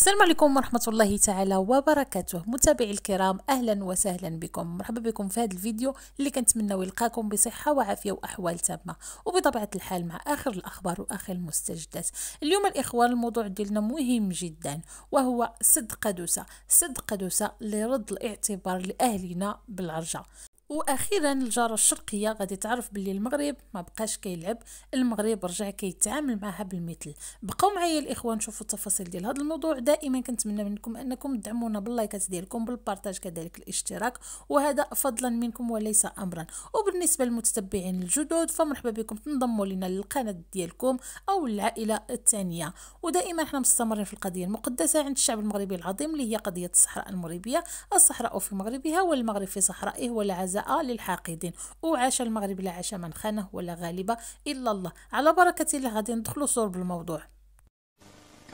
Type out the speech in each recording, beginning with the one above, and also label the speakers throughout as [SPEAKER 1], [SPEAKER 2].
[SPEAKER 1] السلام عليكم ورحمة الله تعالى وبركاته متابعي الكرام أهلا وسهلا بكم مرحبا بكم في هذا الفيديو اللي كنتمناو يلقاكم بصحة وعافية وأحوال تامة وبطبيعة الحال مع آخر الأخبار وآخر المستجدات اليوم الإخوان الموضوع ديالنا مهم جدا وهو سد قدوسة سد قدوسة لرد الاعتبار لأهلنا بالعرجة واخيرا الجاره الشرقيه غادي تعرف باللي المغرب ما بقاش كيلعب المغرب رجع كيتعامل معها بالمثل بقاو معايا الاخوان نشوفوا التفاصيل ديال هذا الموضوع دائما كنتمنى منكم انكم تدعمونا باللايكات ديالكم بالبارتاج كذلك الاشتراك وهذا فضلا منكم وليس امرا وبالنسبه للمتتبعين الجدد فمرحبا بكم تنضموا لنا للقناه ديالكم او العائله الثانيه ودائما احنا مستمرين في القضيه المقدسه عند الشعب المغربي العظيم اللي هي قضيه الصحراء المغربيه الصحراء في مغربها والمغرب في صحرائه والعزاء للحاقدين وعاش المغرب لا عاش من خانه ولا غالب إلا الله على بركة الله غادي ندخلوا صور بالموضوع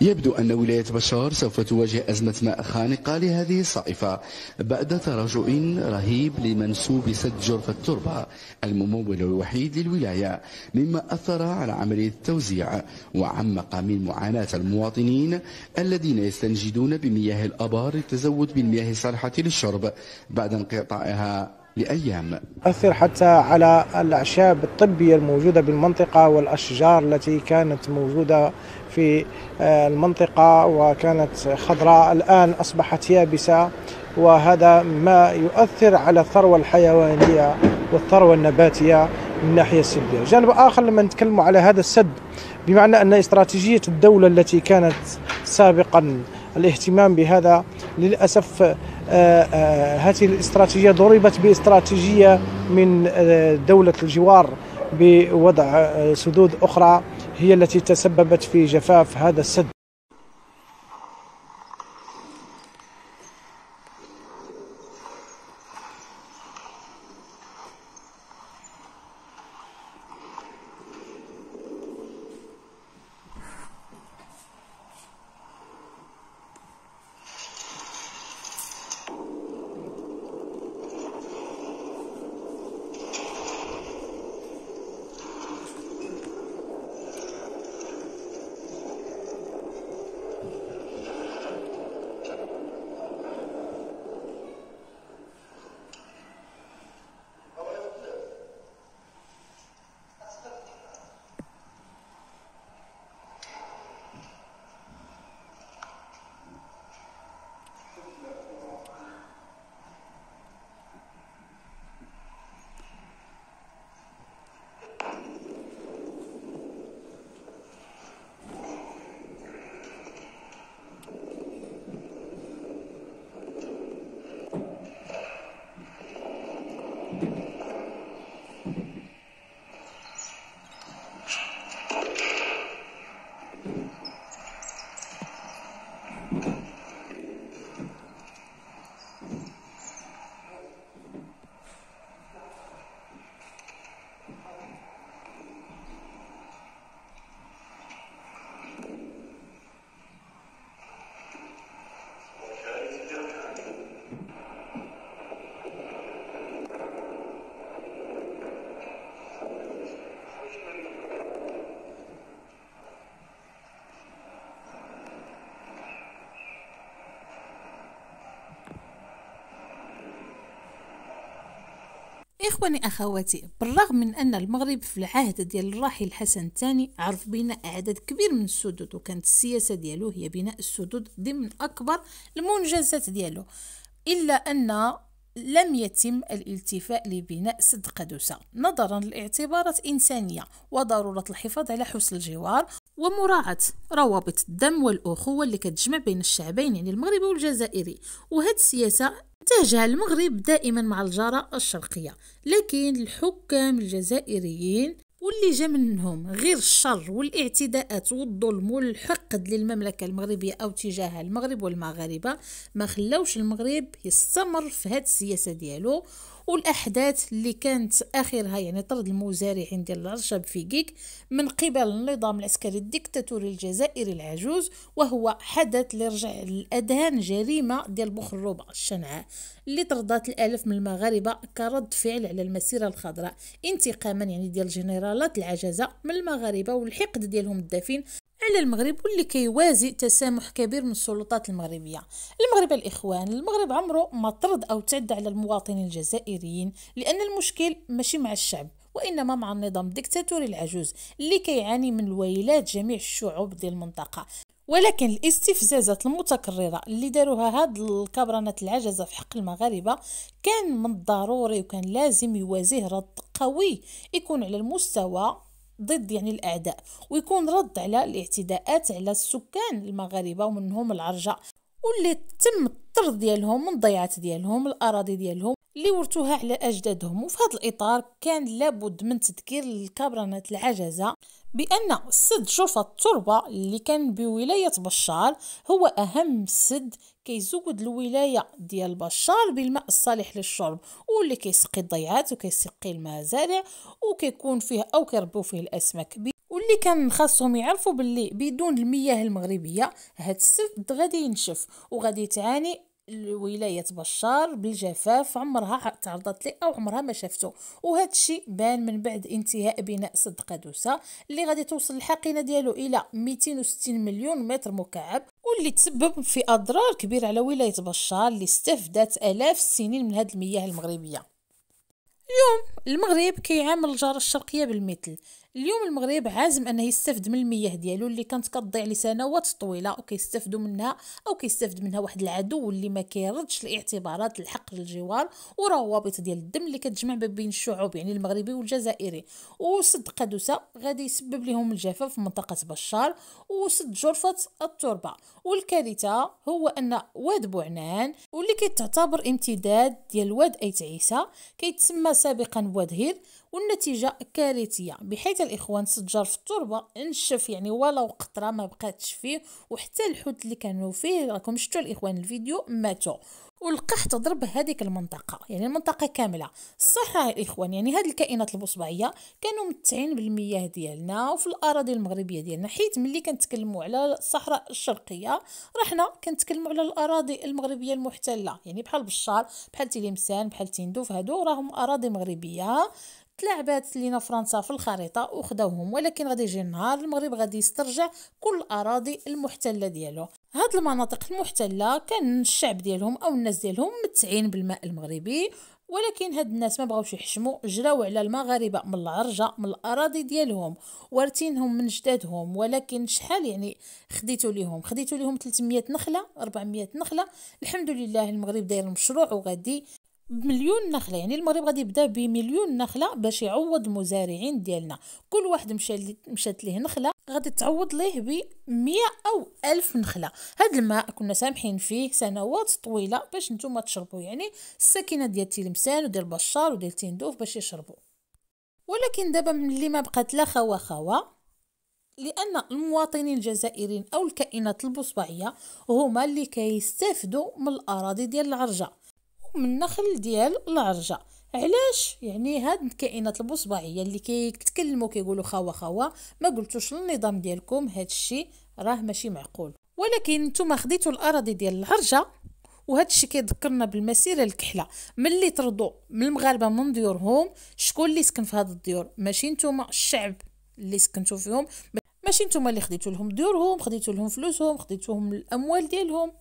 [SPEAKER 1] يبدو أن ولاية بشار سوف تواجه أزمة ماء خانقة لهذه الصائفة بعد تراجع رهيب لمنسوب سد جرف التربة الممول الوحيد للولاية مما أثر على عملية التوزيع وعمق من معاناة المواطنين الذين يستنجدون بمياه الأبار للتزود بالمياه الصالحة للشرب بعد انقطاعها لأيام أثر حتى على الأعشاب الطبية الموجودة بالمنطقة والأشجار التي كانت موجودة في آه، المنطقة وكانت خضراء الآن أصبحت يابسة وهذا ما يؤثر على الثروة الحيوانية والثروة النباتية من الناحية السلبية جانب آخر لما نتكلم على هذا السد بمعنى أن استراتيجية الدولة التي كانت سابقا الاهتمام بهذا للأسف آه، آه، هذه الاستراتيجية ضربت باستراتيجية من آه، دولة الجوار بوضع سدود أخرى هي التي تسببت في جفاف هذا السد إخواني أخواتي بالرغم من أن المغرب في العهد ديال الراحل الحسن الثاني عرف بناء عدد كبير من السدود وكانت السياسة ديالو هي بناء السدود ضمن أكبر المنجزات ديالو إلا أن لم يتم الالتفاء لبناء سد قدوسة نظرا لاعتبارات إنسانية وضرورة الحفاظ على حسن الجوار ومراعاة روابط الدم والأخوة اللي كتجمع بين الشعبين يعني المغربي والجزائري وهذه السياسة تهجها المغرب دائما مع الجارة الشرقية لكن الحكام الجزائريين واللي جا منهم غير الشر والاعتداءات والظلم والحقد للمملكة المغربية أو تجاه المغرب والمغاربة ما خلاوش المغرب يستمر في هاد السياسة ديالو والاحداث اللي كانت اخرها يعني طرد المزارعين ديال الرشاب في كيك من قبل النظام العسكري الديكتاتوري الجزائري العجوز وهو حدث اللي رجع للاذهان جريمه ديال بوخروبه الشنعاء اللي طردات الالاف من المغاربه كرد فعل على المسيره الخضراء انتقاما يعني ديال الجنرالات العجزه من المغاربه والحقد ديالهم الدفين على المغرب واللي كيوازي تسامح كبير من السلطات المغربية المغرب الإخوان المغرب عمره ما طرد أو تعد على المواطنين الجزائريين لأن المشكل ماشي مع الشعب وانما مع النظام الديكتاتوري العجوز اللي كيعاني من الويلات جميع الشعوب ديال المنطقه ولكن الاستفزازات المتكررة اللي داروها هاد الكبرنات العجزة في حق المغاربة كان من الضروري وكان لازم يوازيه رد قوي يكون على المستوى ضد يعني الأعداء ويكون رد على الاعتداءات على السكان المغاربة ومنهم العرجة واللي تم الطرد ديالهم من الضيعات ديالهم الأراضي ديالهم اللي ورثوها على أجدادهم وفي هذا الإطار كان لابد من تذكير الكبرانات العجزة بأن سد شرفة التربة اللي كان بولاية بشار هو أهم سد كيزود الولاية ديال بشار بالماء الصالح للشرب واللي كيسقي الضيعات وكيسقي المزارع وكيكون فيه أو كيربو فيه الأسماك واللي كان خاصهم يعرفوا باللي بدون المياه المغربيه هاد السد غادي ينشف وغادي تعاني ولايه بشار بالجفاف عمرها تعرضت ليه او عمرها ما شافته وهذا الشيء بان من بعد انتهاء بناء سد قدوسة اللي غادي توصل الحقينة ديالو الى 260 مليون متر مكعب واللي تسبب في اضرار كبيره على ولايه بشار اللي استفدت الاف السنين من هذه المياه المغربيه اليوم المغرب كيعامل الجاره الشرقيه بالمثل اليوم المغرب عازم انه يستفد من المياه ديالو اللي كانت كتضيع لسنوات طويله وكيستافدوا منها او كيستافد منها واحد العدو اللي ما كيردش الاعتبارات الحق الجوار وروابط ديال الدم اللي كتجمع ما بين الشعوب يعني المغربي والجزائري وسد قادوسه غادي يسبب لهم الجفاف في منطقه بشار وسد جرفه التربه والكارثه هو ان واد بوعنان واللي كيتعتبر امتداد ديال واد ايت عيسى كيتسمى سابقا واد هير والنتيجه كارثيه بحيث الاخوان سجار في التربه انشف يعني ولا قطره ما بقاتش فيه وحتى الحوت اللي كانوا فيه راكم شفتوا الاخوان الفيديو ماتوا والقحط ضرب هذيك المنطقة يعني المنطقة كاملة صح الإخوان يعني هاد الكائنات البصبعية كانوا متعين بالمياه ديالنا وفي الأراضي المغربية ديالنا حيت ملي كنتكلموا على الصحراء الشرقية رحنا كنتكلموا على الأراضي المغربية المحتلة يعني بحال بشار بحال تلمسان بحال تندوف هادو راهم أراضي مغربية تلاعبات لينا فرنسا في الخريطه وخداوهم ولكن غادي يجي النهار المغرب غادي يسترجع كل الاراضي المحتله ديالو هاد المناطق المحتله كان الشعب ديالهم او الناس ديالهم متعين بالماء المغربي ولكن هاد الناس ما بغاوش يحشموا جراو على المغاربه من العرجه من الاراضي ديالهم وارتينهم من جدادهم ولكن شحال يعني خديتو ليهم خديتو ليهم 300 نخله 400 نخله الحمد لله المغرب داير مشروع وغادي بمليون نخله يعني المغرب غادي يبدا بمليون نخله باش يعوض المزارعين ديالنا كل واحد مشى مشات ليه نخله غادي تعوض ليه ب او ألف نخله هاد الماء كنا سامحين فيه سنوات طويله باش نتوما تشربوا يعني السكينة ديال تلمسان وديال بشار وديال تندوف باش يشربوا ولكن دابا ملي ما بقات لا خوا خوا لان المواطنين الجزائريين او الكائنات البصبعيه هما اللي كيستافدوا من الاراضي ديال العرجه من النخل ديال العرجه علاش يعني هاد الكائنات البصبعيه اللي كيتكلموا كيقولوا خاوه خاوه ما قلتوش للنظام ديالكم هاد الشيء راه ماشي معقول ولكن نتوما خديتوا الاراضي ديال العرجه وهذا الشيء كيذكرنا بالمسيره الكحله ملي طردوا من المغاربه من ديورهم شكون اللي سكن في هاد الديور ماشي نتوما الشعب اللي سكنتو فيهم ماشي نتوما اللي خديتو لهم ديورهم خديتو لهم فلوسهم خديتوهم الاموال ديالهم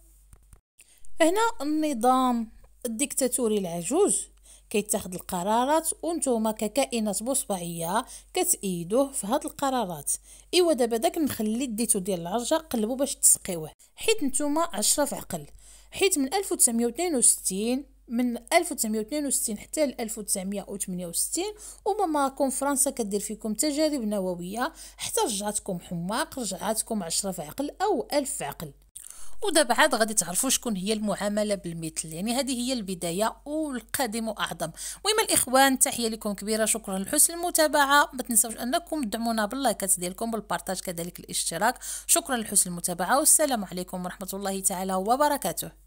[SPEAKER 1] هنا النظام الديكتاتوري العجوز كيتخد القرارات وانتوما ككائنات بصبعيه كتأيدوه في هاد القرارات ايوا دابا داك نخلي ديتو ديال العرجه قلبوا باش تسقيوه حيت نتوما عشرة في عقل حيت من 1962 من 1962 حتى ل 1968 كون فرنسا كدير فيكم تجارب نوويه حتى رجعتكم حماق رجعتكم عشرة في عقل او ألف في عقل ودابا عاد غادي تعرفوا شكون هي المعامله بالمثل يعني هذه هي البدايه والقادم اعظم المهم الاخوان تحيه لكم كبيره شكرا لحسن المتابعه ما تنساوش انكم تدعمونا باللايكات ديالكم بالبارطاج كذلك الاشتراك شكرا لحسن المتابعه والسلام عليكم ورحمه الله تعالى وبركاته